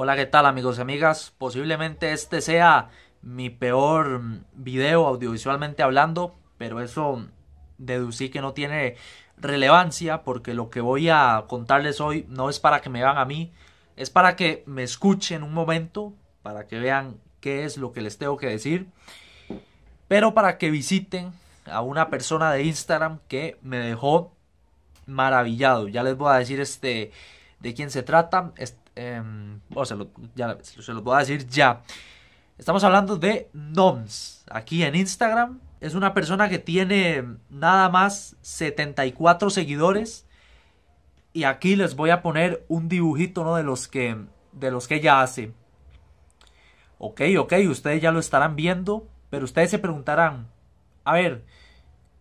Hola, ¿qué tal amigos y amigas? Posiblemente este sea mi peor mm, video audiovisualmente hablando, pero eso deducí que no tiene relevancia porque lo que voy a contarles hoy no es para que me vean a mí, es para que me escuchen un momento, para que vean qué es lo que les tengo que decir, pero para que visiten a una persona de Instagram que me dejó maravillado. Ya les voy a decir este de quién se trata. Este Em, o se los voy a decir ya. Estamos hablando de Noms. Aquí en Instagram es una persona que tiene nada más 74 seguidores. Y aquí les voy a poner un dibujito ¿no? de, los que, de los que ella hace. Ok, ok, ustedes ya lo estarán viendo. Pero ustedes se preguntarán, a ver,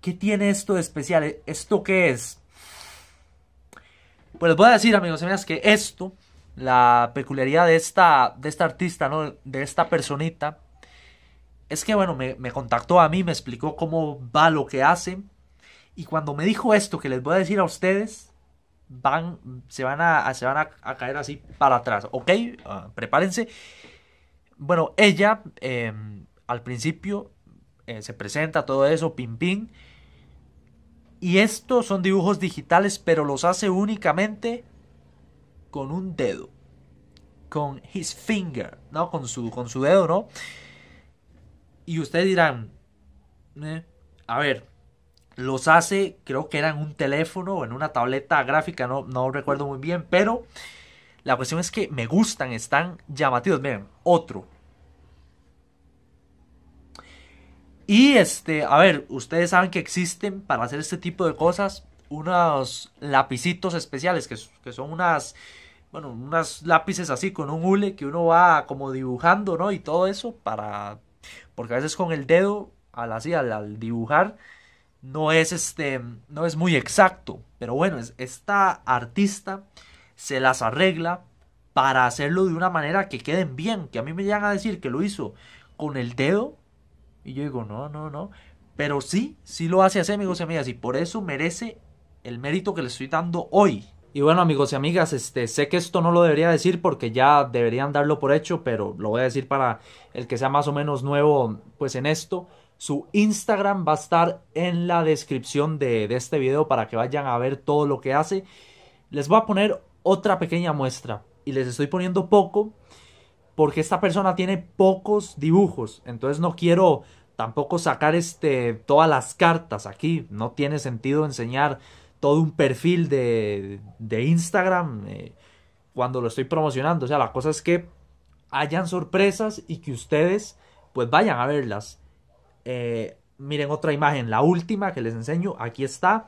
¿qué tiene esto de especial? ¿Esto qué es? Pues les voy a decir, amigos y amigas, que esto la peculiaridad de esta, de esta artista, ¿no? de esta personita, es que, bueno, me, contactó a mí, me explicó cómo va lo que hace. Y cuando me dijo esto que les voy a decir a ustedes, van, se van a, se van a, caer así para atrás. ¿Ok? Ah, prepárense. Bueno, ella em, al principio eh, se presenta todo eso, pim pim. Y estos son dibujos digitales, pero los hace únicamente con un dedo con his finger, ¿no? Con su, con su dedo, ¿no? Y ustedes dirán, eh, a ver, los hace, creo que eran en un teléfono o en una tableta gráfica, no, no recuerdo muy bien, pero la cuestión es que me gustan, están llamativos. Miren, otro. Y este, a ver, ustedes saben que existen para hacer este tipo de cosas unos lapicitos especiales, que, que son unas bueno, unas lápices así con un hule que uno va como dibujando, ¿no? Y todo eso para, porque a veces con el dedo, al así, al, dibujar, no es este, no es muy exacto, pero bueno, esta artista se las arregla para hacerlo de una manera que queden bien, que a mí me llegan a decir que lo hizo con el dedo, y yo digo, no, no, no, pero sí, sí lo hace así, amigos y amigas, y por eso merece el mérito que le estoy dando hoy, y bueno, amigos y amigas, este, sé que esto no lo debería decir porque ya deberían darlo por hecho, pero lo voy a decir para el que sea más o menos nuevo pues en esto. Su Instagram va a estar en la descripción de, este video para que vayan a ver todo lo que hace. Les voy a poner otra pequeña muestra y les estoy poniendo poco porque esta persona tiene pocos dibujos. Entonces no quiero tampoco sacar este, todas las cartas aquí. No tiene sentido enseñar todo un perfil de, Instagram eh, cuando lo estoy promocionando. O sea, la cosa es que hayan sorpresas y que ustedes pues vayan a verlas. Eh, miren otra imagen, la última que les enseño, aquí está.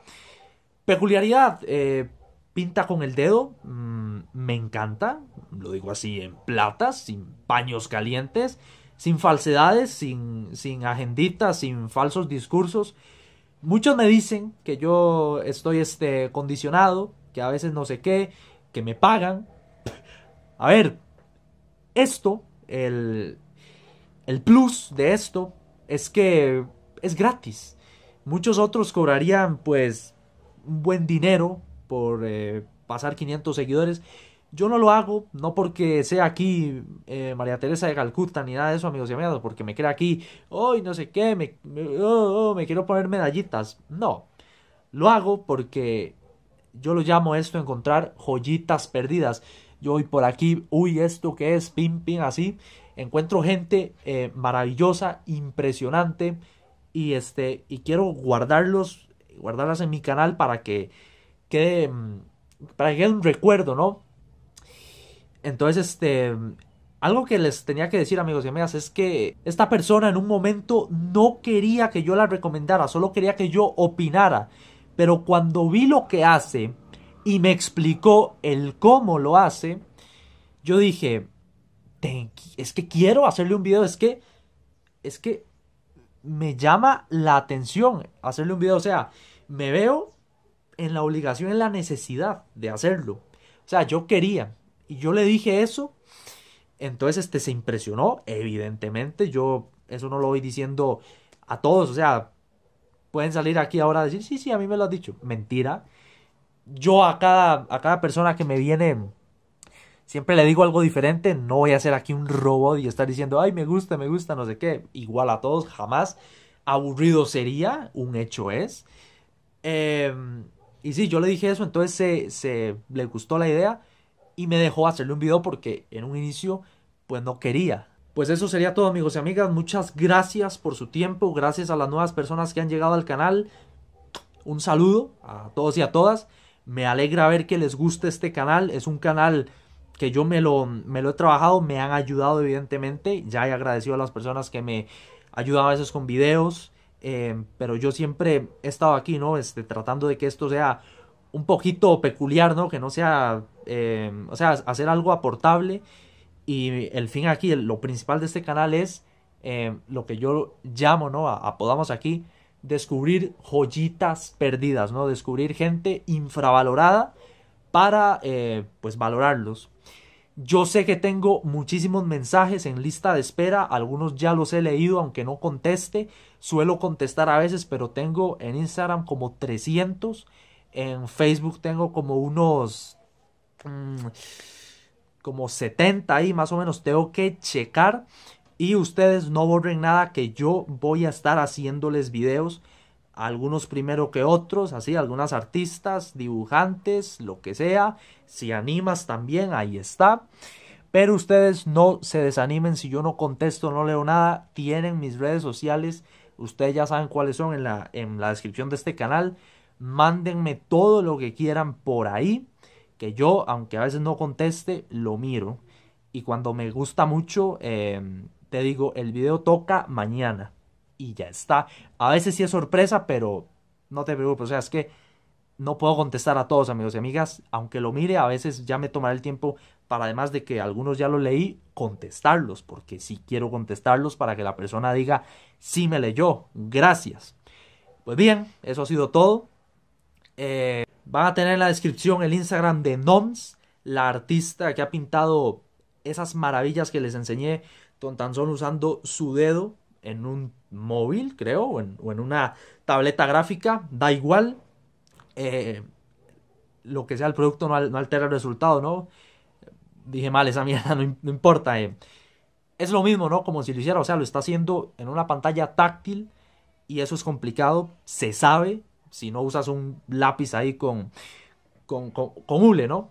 Peculiaridad, eh, pinta con el dedo, mm, me encanta, lo digo así en platas, sin paños calientes, sin falsedades, sin, sin agenditas, sin falsos discursos. Muchos me dicen que yo estoy este, condicionado, que a veces no sé qué, que me pagan. A ver, esto, el, el plus de esto es que es gratis. Muchos otros cobrarían pues un buen dinero por eh, pasar 500 seguidores. Yo no lo hago, no porque sea aquí eh, María Teresa de Calcuta ni nada de eso, amigos y amigas, porque me queda aquí, hoy no sé qué, me, oh, oh, me, quiero poner medallitas. No, lo hago porque yo lo llamo esto encontrar joyitas perdidas. Yo voy por aquí, uy, esto que es, pim, pim, así. Encuentro gente eh, maravillosa, impresionante, y, este, y quiero guardarlos, guardarlas en mi canal para que quede, mm, para que quede un recuerdo, ¿no? Entonces, este, algo que les tenía que decir, amigos y amigas, es que esta persona en un momento no quería que yo la recomendara, solo quería que yo opinara. Pero cuando vi lo que hace y me explicó el cómo lo hace, yo dije, es que quiero hacerle un video, es que, es que me llama la atención hacerle un video, o sea, me veo en la obligación, en la necesidad de hacerlo. O sea, yo quería, y yo le dije eso. Entonces, este se impresionó, evidentemente. Yo eso no lo voy diciendo a todos. O sea, pueden salir aquí ahora a decir, sí, sí, a mí me lo has dicho. Mentira. Yo a cada, a cada persona que me viene, siempre le digo algo diferente. No voy a ser aquí un robot y estar diciendo, ay, me gusta, me gusta, no sé qué. Igual a todos, jamás. Aburrido sería, un hecho es. Em, y sí, yo le dije eso, entonces se le gustó la idea y me dejó hacerle un video porque en un inicio pues no quería. Pues eso sería todo amigos y amigas, muchas gracias por su tiempo, gracias a las nuevas personas que han llegado al canal, un saludo a todos y a todas, me alegra ver que les guste este canal, es un canal que yo me lo, me lo he trabajado, me han ayudado evidentemente, ya he agradecido a las personas que me ayudan a veces con videos, eh, pero yo siempre he estado aquí, ¿no? Este, tratando de que esto sea un poquito peculiar, ¿no? Que no sea, eh, o sea, hacer algo aportable. Y el fin aquí, lo principal de este canal es eh, lo que yo llamo, ¿no? apodamos aquí, descubrir joyitas perdidas, ¿no? Descubrir gente infravalorada para, eh, pues, valorarlos. Yo sé que tengo muchísimos mensajes en lista de espera, algunos ya los he leído, aunque no conteste, suelo contestar a veces, pero tengo en Instagram como 300 en Facebook tengo como unos... Mm, como 70 ahí más o menos. Tengo que checar. Y ustedes no borren nada que yo voy a estar haciéndoles videos. Algunos primero que otros, así, algunas artistas, dibujantes, lo que sea. Si animas también, ahí está. Pero ustedes no se desanimen si yo no contesto, no leo nada. Tienen mis redes sociales. Ustedes ya saben cuáles son en la, en la descripción de este canal mándenme todo lo que quieran por ahí, que yo, aunque a veces no conteste, lo miro. Y cuando me gusta mucho, em, te digo, el video toca mañana. Y ya está. A veces sí es sorpresa, pero no te preocupes. O sea, es que no puedo contestar a todos, amigos y amigas. Aunque lo mire, a veces ya me tomará el tiempo para, además de que algunos ya lo leí, contestarlos. Porque sí quiero contestarlos para que la persona diga, sí me leyó. Gracias. Pues bien, eso ha sido todo. Eh, van a tener en la descripción el Instagram de Noms, la artista que ha pintado esas maravillas que les enseñé Tontanzón usando su dedo en un móvil, creo, o en, una tableta gráfica, da igual. Eh, lo que sea el producto no, altera el resultado, ¿no? Dije mal, esa mierda no, importa. Eh. Es lo mismo, ¿no? Como si lo hiciera, o sea, lo está haciendo en una pantalla táctil y eso es complicado, se sabe, si no usas un lápiz ahí con, con, con, hule, ¿no?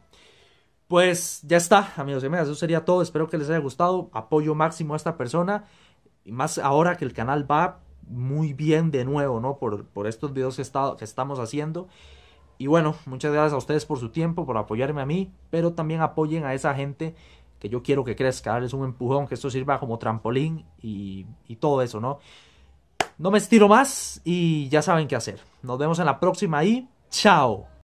Pues ya está, amigos y amigas, eso sería todo. Espero que les haya gustado. Apoyo máximo a esta persona. Y más ahora que el canal va muy bien de nuevo, ¿no? Por, por estos videos que, que estamos haciendo. Y bueno, muchas gracias a ustedes por su tiempo, por apoyarme a mí, pero también apoyen a esa gente que yo quiero que crezca, darles un empujón, que esto sirva como trampolín y, y todo eso, ¿no? No me estiro más y ya saben qué hacer. Nos vemos en la próxima y chao.